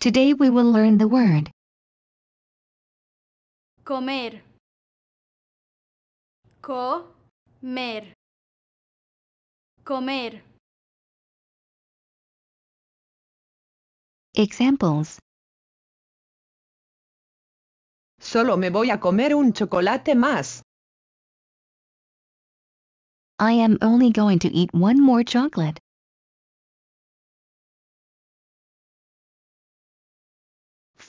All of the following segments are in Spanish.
Today we will learn the word comer comer comer Examples Solo me voy a comer un chocolate más. I am only going to eat one more chocolate.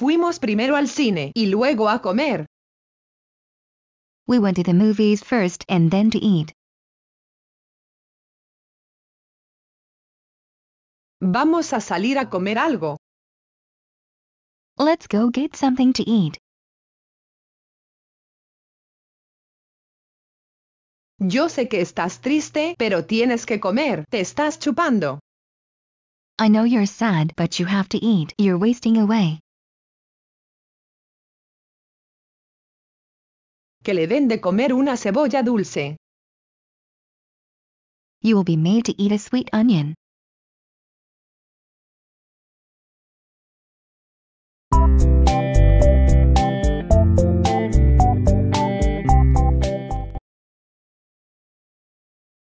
Fuimos primero al cine y luego a comer. We went to the movies first and then to eat. Vamos a salir a comer algo. Let's go get something to eat. Yo sé que estás triste, pero tienes que comer. Te estás chupando. I know you're sad, but you have to eat. You're wasting away. que le den de comer una cebolla dulce. You will be made to eat a sweet onion.